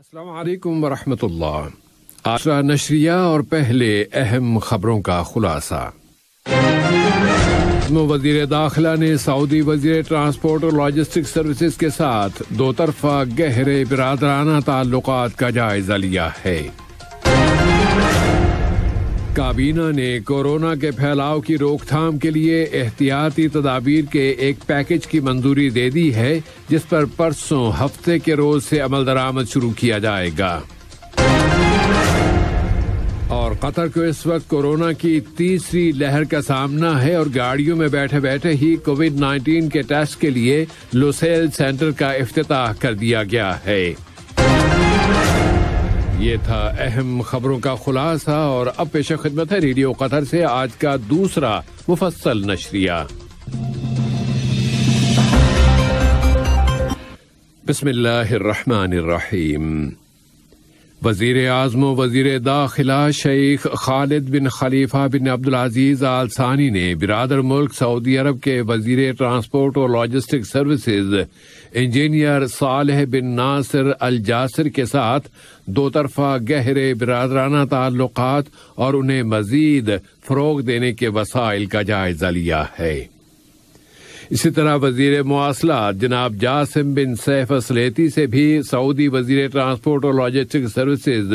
असलकम वरहमल आशरा नशरिया और पहले अहम खबरों का खुलासा वजीर दाखिला ने सऊदी वजीर ट्रांसपोर्ट और लॉजिस्टिक सर्विस के साथ दो तरफा गहरे बिरादराना ताल्लुक का जायजा लिया है काबीना ने कोरोना के फैलाव की रोकथाम के लिए एहतियाती तदाबीर के एक पैकेज की मंजूरी दे दी है जिस पर परसों हफ्ते के रोज से अमल दरामद शुरू किया जाएगा और कतर को इस वक्त कोरोना की तीसरी लहर का सामना है और गाड़ियों में बैठे बैठे ही कोविड 19 के टेस्ट के लिए लुसेल सेंटर का अफ्ताह कर दिया गया है ये था अहम खबरों का खुलासा और अब पेश खिदमत है रेडियो कतर से आज का दूसरा मुफसल नशरिया बिस्मिल्लाहिर्रहमानिर्रहीम वजीर आजम वजीर दाखिला शेख खालिद बिन खलीफा बिन अब्दुल आल सानी ने बिरादर मुल्क सऊदी अरब के वजीर ट्रांसपोर्ट और logistic services engineer Saleh bin Nasser Al Jasser के साथ दो तरफा गहरे बिरादराना ताल्लुकात और उन्हें मजीद फ़रोग देने के वसाइल का जायजा लिया है इसी तरह वजीर मुआसला जनाब जासिम बिन सैफ असलेती से भी सऊदी वजीर ट्रांसपोर्ट और logistic services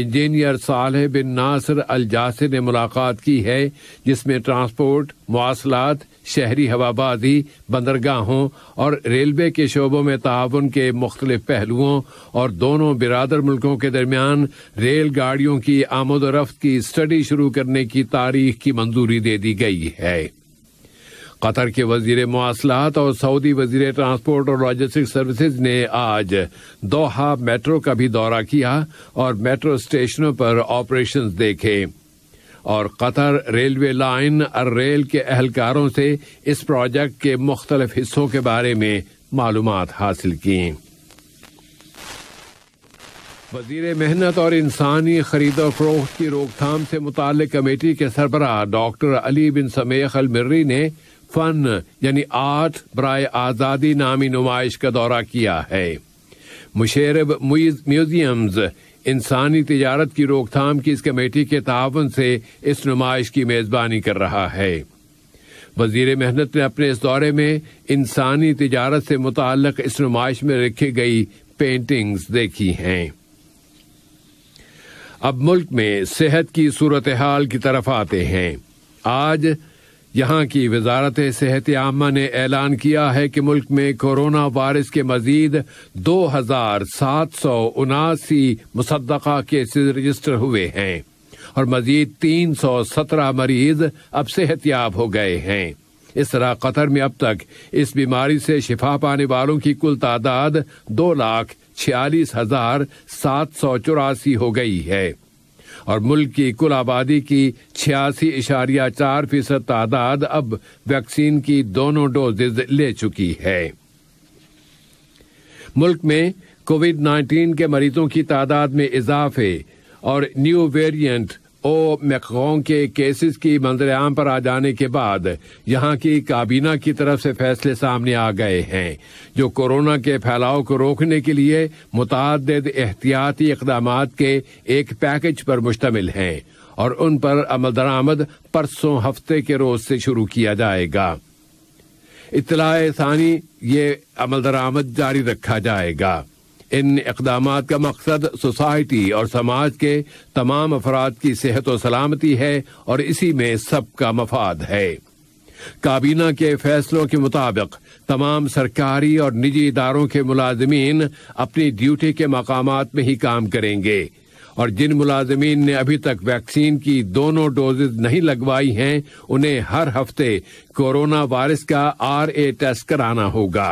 engineer Saleh bin Nasser Al Jasser ने मुलाकात की है जिसमें ट्रांसपोर्ट मुआसलात शहरी हवाबाजी बंदरगाहों और रेलवे के शोबों में ताउन के मुख्तलिफ पहलुओं और दोनों बिरादर मुल्कों के दरमियान रेल गाड़ियों की आमदोरफ्त की स्टडी शुरू करने की तारीख की मंजूरी दे दी गई है कतर के वजीर मवासलात और सऊदी वजीर ट्रांसपोर्ट और लॉजिस्टिक सर्विसेज ने आज दोहा मेट्रो का भी दौरा किया और मेट्रो स्टेशनों पर ऑपरेशन देखे और कतर रेलवे लाइन और रेल के अहलकारों से इस प्रोजेक्ट के मुख्तलिफ हिस्सों के बारे में मालूम हासिल की वजीर मेहनत और इंसानी खरीदो फरोख्त की रोकथाम से मुतल कमेटी के सरबराह डॉक्टर अली बिन समेख अलमर्री ने फन यानी आर्ट ब्राय आज़ादी नामी नुमाइश का दौरा किया है मुशरब म्यूजियम्स इंसानी तजारत की रोकथाम की इस कमेटी के तावन से इस नुमाइश की मेज़बानी कर रहा है वजीर मेहनत ने अपने इस दौरे में इंसानी तजारत से मुतल इस नुमाइश में रखी गई पेंटिंग्स देखी हैं अब मुल्क में सेहत की सूरत हाल की तरफ आते हैं आज यहाँ की वजारत सेहत आमा ने ऐलान किया है कि मुल्क में कोरोना वायरस के मजीद दो हजार सात सौ उनासी मुसदा केसेज रजिस्टर हुए हैं और मजीद तीन सौ सत्रह मरीज अब सेहतियाब हो गए हैं इस तरह कतर में अब तक इस बीमारी से शिफा पाने वालों की कुल तादाद दो लाख छियालीस हजार सात सौ चौरासी हो गई है और मुल्क की कुल आबादी की छियासी इशारिया चार फीसद तादाद अब वैक्सीन की दोनों डोजेज ले चुकी है मुल्क में कोविड 19 के मरीजों की तादाद में इजाफे और न्यू वेरिएंट ओ मैक्रों के केसेस की मंजर आम पर आ जाने के बाद यहाँ की काबीना की तरफ से फैसले सामने आ गए हैं जो कोरोना के फैलाव को रोकने के लिए मुतद एहतियाती इकदाम के एक पैकेज पर मुश्तमिल हैं और उन पर अमल दरामद परसों हफ्ते के रोज से शुरू किया जाएगा इतलाए सानी ये अमल दरामद जारी रखा जाएगा इन इकदाम का मकसद सोसाइटी और समाज के तमाम अफराद की सेहत और सलामती है और इसी में सबका मफाद है काबीना के फैसलों के मुताबिक तमाम सरकारी और निजी इदारों के मुलाजमीन अपनी ड्यूटी के मकाम में ही काम करेंगे और जिन मुलाजमीन ने अभी तक वैक्सीन की दोनों डोजेज नहीं लगवाई हैं उन्हें हर हफ्ते कोरोना वायरस का आर ए टेस्ट कराना होगा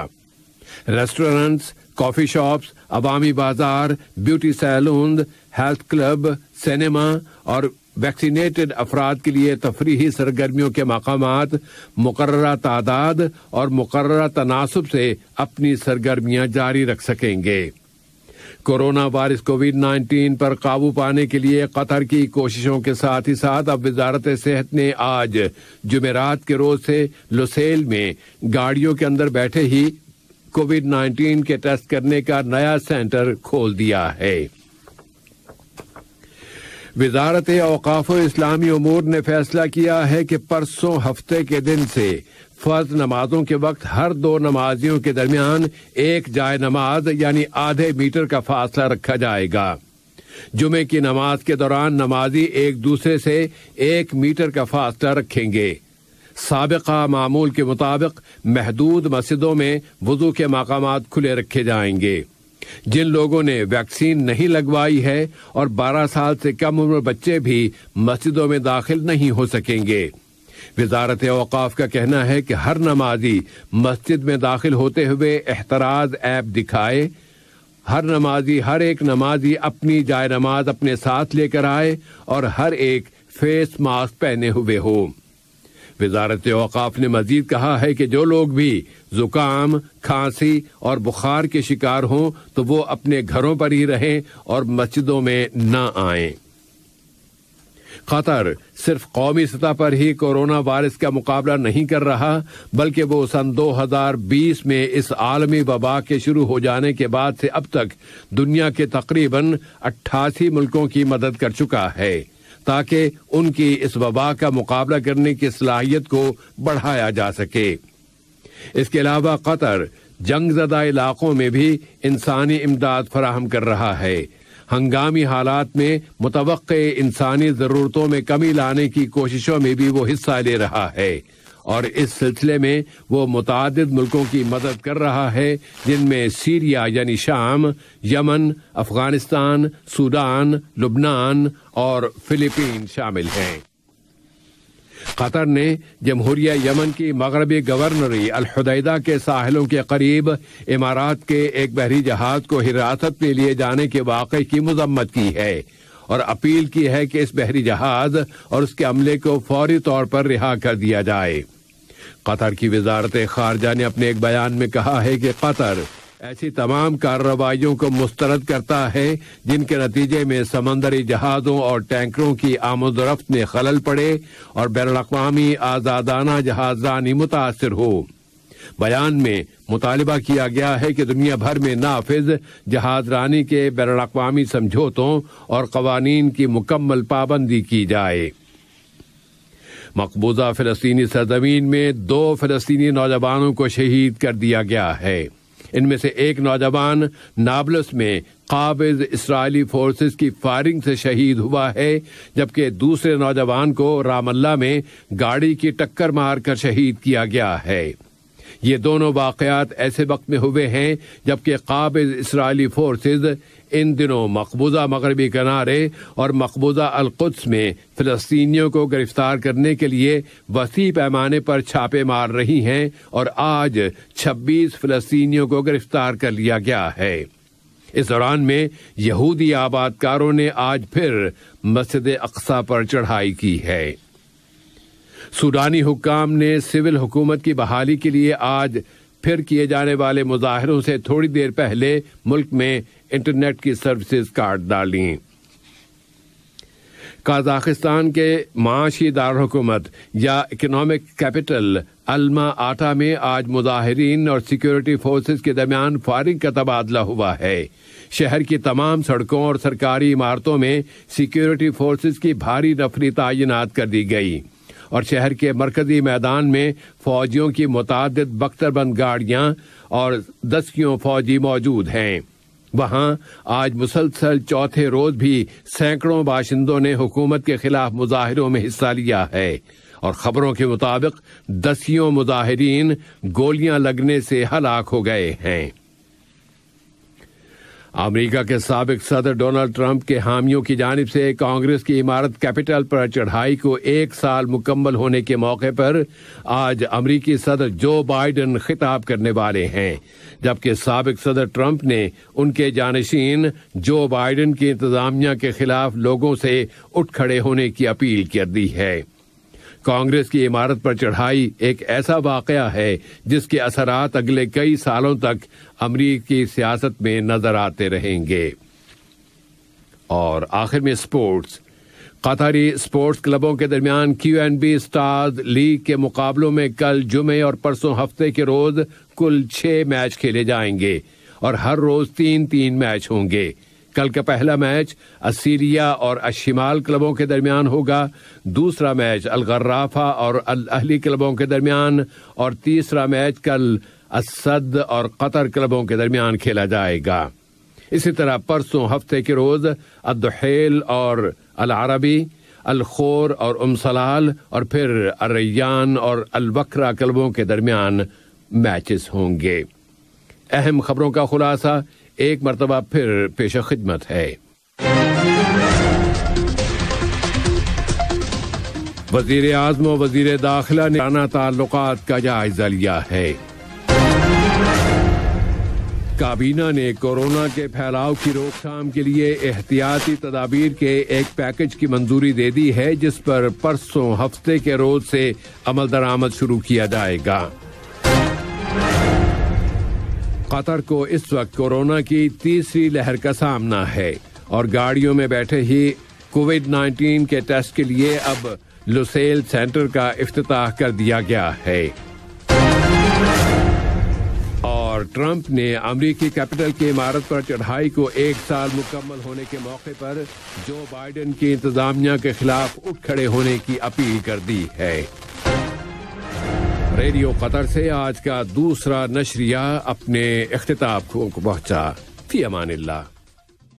रेस्टोरेंट्स कॉफ़ी शॉप्स अवामी बाजार beauty salon health club cinema और वैक्सीनेटेड अफराद के लिए तफरी सरगर्मियों के मकाम मुकर तादाद और मुकर तनासब से अपनी सरगर्मियां जारी रख सकेंगे कोरोना वायरस कोविड 19 पर काबू पाने के लिए कतर की कोशिशों के साथ ही साथ अब वजारत सेहत ने आज जुमेरात के रोज से लुसेल में गाड़ियों के अंदर बैठे ही कोविड 19 के टेस्ट करने का नया सेंटर खोल दिया है वजारत अवकाफ इस्लामी उमूर ने फैसला किया है कि परसों हफ्ते के दिन से फर्ज नमाजों के वक्त हर दो नमाजियों के दरमियान एक जाय नमाज यानी आधे मीटर का फासला रखा जाएगा जुमे की नमाज के दौरान नमाजी एक दूसरे से एक मीटर का फासला रखेंगे सबका मामूल के मुताबिक महदूद मस्जिदों में वजू के मकाम खुले रखे जाएंगे जिन लोगों ने वैक्सीन नहीं लगवाई है और 12 साल से कम उम्र बच्चे भी मस्जिदों में दाखिल नहीं हो सकेंगे वजारत अवकाफ का कहना है कि हर नमाजी मस्जिद में दाखिल होते हुए एहतराज ऐप दिखाए हर नमाजी हर एक नमाजी अपनी जाय नमाज अपने साथ लेकर आए और हर एक फेस मास्क पहने हुए हो वजारत अवकाफ ने मजीद कहा है कि जो लोग भी जुकाम खांसी और बुखार के शिकार हों तो वो अपने घरों पर ही रहें और मस्जिदों में न आए खतर सिर्फ कौमी सतह पर ही कोरोना वायरस का मुकाबला नहीं कर रहा बल्कि वो सन 2020 में इस आलमी वबा के शुरू हो जाने के बाद से अब तक दुनिया के तकरीबन अट्ठासी मुल्कों की मदद कर चुका है ताकि उनकी इस वबा का मुकाबला करने की सलाहियत को बढ़ाया जा सके इसके अलावा कतर जंग जदा इलाकों में भी इंसानी इमदाद फराहम कर रहा है हंगामी हालात में मुतव इंसानी ज़रूरतों में कमी लाने की कोशिशों में भी वो हिस्सा ले रहा है और इस सिलसिले में वो मुतद मुल्कों की मदद कर रहा है जिनमें सीरिया यानी शाम यमन अफगानिस्तान सूडान लुबनान और फिलीपीन शामिल हैं कतर ने जमहूरिया यमन की मगरबी गवर्नरी अलहदैदा के साहिलों के करीब इमारात के एक बहरी जहाज को हिरासत में लिए जाने के वाक़े की मजम्मत की है और अपील की है कि इस बहरी जहाज और उसके अमले को फौरी तौर पर रिहा कर दिया जाए कतर की वजारत खारजा ने अपने एक बयान में कहा है कि कतर ऐसी तमाम कार्रवाइयों को मुस्तरद करता है जिनके नतीजे में समंदरी जहाज़ों और टैंकरों की आमोदरफ्त में खलल पड़े और बैन अवी आज़ादाना जहाजानी मुतासर हो बयान में मुतालबा किया गया है कि दुनिया भर में नाफिज जहाजरानी के बैन अवी समझौतों और कवानीन की मुकम्मल पाबंदी की जाए मकबूजा फ़लस्तनी सरजमीन में दो फ़लस्तनी नौजवानों को शहीद कर दिया गया है इनमें से एक नौजवान नाबलस में काबिज इसराइली फोर्सेस की फायरिंग से शहीद हुआ है जबकि दूसरे नौजवान को रामल्ला में गाड़ी की टक्कर मारकर शहीद किया गया है ये दोनों वाक़ात ऐसे वक्त में हुए हैं जबकि काबिज इसराइली फोर्सेज इन दिनों मकबूजा मगरबी किनारे और मकबूजा अलकुद्स में फ़लस्तीनियों को गिरफ्तार करने के लिए वसी पैमाने पर छापे मार रही है और आज छब्बीस फ़लस्तीनियों को गिरफ्तार कर लिया गया है इस दौरान में यहूदी आबादकारों ने आज फिर मस्जिद अक्सा पर चढ़ाई की है सूडानी हुकाम ने सिविल हुकूमत की बहाली के लिए आज फिर किए जाने वाले मुजाहरों से थोड़ी देर पहले मुल्क में इंटरनेट की सर्विसेज काट डाली काजाकिस्तान के माशी दारकूमत या इकोनॉमिक कैपिटल अलमा आटा में आज मुजाहरीन और सिक्योरिटी फोर्सेज के दरमियान फायरिंग का तबादला हुआ है शहर की तमाम सड़कों और सरकारी इमारतों में सिक्योरिटी फोर्सेज की भारी नफरी तैनात कर दी गई और शहर के मरकजी मैदान में फौजियों की मुतद बख्तरबंद गाड़ियाँ और दसकियों फौजी मौजूद हैं वहां आज मुसलसल चौथे रोज भी सैकड़ों बाशिंदों ने हुकूमत के खिलाफ मुजाहिरों में हिस्सा लिया है और खबरों के मुताबिक दसियों मुजाहरीन गोलियां लगने से हलाक हो गए हैं अमेरिका के सबक सदर डोनाल्ड ट्रंप के हामियों की जानब से कांग्रेस की इमारत कैपिटल पर चढ़ाई को एक साल मुकम्मल होने के मौके पर आज अमरीकी सदर जो बाइडन खिताब करने वाले हैं जबकि सबक सदर ट्रंप ने उनके जानशीन जो बाइडन की इंतजामिया के खिलाफ लोगों से उठ खड़े होने की अपील कर दी है कांग्रेस की इमारत पर चढ़ाई एक ऐसा वाक़ है जिसके असरात अगले कई सालों तक अमरीकी सियासत में नजर आते रहेंगे और आखिर में स्पोर्ट्स कतारी स्पोर्ट्स क्लबों के दरमियान Q and B star league के मुकाबलों में कल जुमे और परसों हफ्ते के रोज कुल छह मैच खेले जाएंगे और हर रोज तीन तीन मैच होंगे कल का पहला मैच असीरिया और अशिमाल क्लबों के दरमियान होगा दूसरा मैच अलगर्राफा और अल अहली क्लबों के दरमियान और तीसरा मैच कल असद और कतर क्लबों के दरमियान खेला जाएगा इसी तरह परसों हफ्ते के रोज अदहेल और अल अरबी अलखोर और उमसलाल और फिर अरयान और अलबकरा क्लबों के दरमियान मैचेस होंगे अहम खबरों का खुलासा एक मरतबा फिर पेश खिदमत है वजीर आजम वजीर दाखिला ने राना ताल्लुकात का जायजा लिया है काबीना ने कोरोना के फैलाव की रोकथाम के लिए एहतियाती तदाबीर के एक पैकेज की मंजूरी दे दी है जिस पर परसों हफ्ते के रोज से अमल दरामद शुरू किया जाएगा कतर को इस वक्त कोरोना की तीसरी लहर का सामना है और गाड़ियों में बैठे ही कोविड 19 के टेस्ट के लिए अब लुसेल सेंटर का अफ्ताह कर दिया गया है और ट्रंप ने अमरीकी कैपिटल की इमारत पर चढ़ाई को एक साल मुकम्मल होने के मौके पर जो बाइडेन की इंतजामिया के खिलाफ उठ खड़े होने की अपील कर दी है रेडियो कतर से आज का दूसरा नशरिया अपने अख्ताब को पहुंचा फी अमान